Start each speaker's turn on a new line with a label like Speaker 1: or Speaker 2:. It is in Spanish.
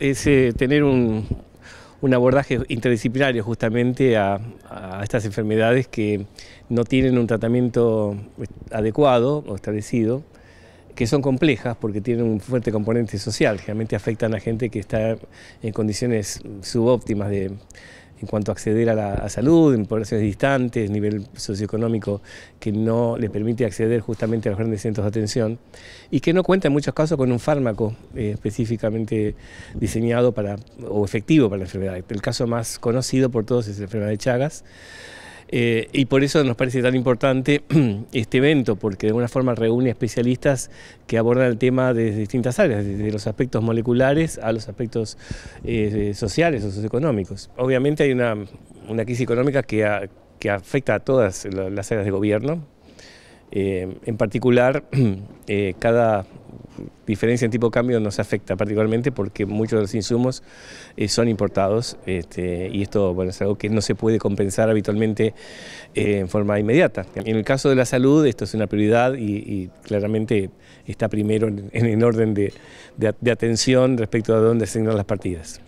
Speaker 1: Es, eh, tener un, abordaje interdisciplinario justamente a, a, estas enfermedades que no tienen un tratamiento pues, adecuado o establecido, que son complejas porque tienen un fuerte componente social, generalmente afectan a gente que está en condiciones subóptimas de en cuanto a acceder a la salud, en poblaciones distantes, nivel socioeconómico que no le permite acceder justamente a los grandes centros de atención, y que no cuenta en muchos casos con un fármaco eh, específicamente diseñado para, o efectivo para la enfermedad. El caso más conocido por todos es la enfermedad de Chagas, eh, y por eso nos parece tan importante este evento, porque de alguna forma reúne especialistas que abordan el tema desde distintas áreas, desde los aspectos moleculares a los aspectos eh, eh, sociales o socioeconómicos. Obviamente hay una, crisis económica que, afecta a todas las áreas de gobierno, en particular, cada diferencia en tipo de cambio nos afecta particularmente porque muchos de los insumos eh, son importados este, y esto es algo que no se puede compensar habitualmente eh, en forma inmediata. En el caso de la salud esto es una prioridad y, claramente está primero en, el orden de, atención respecto a dónde asignar las partidas.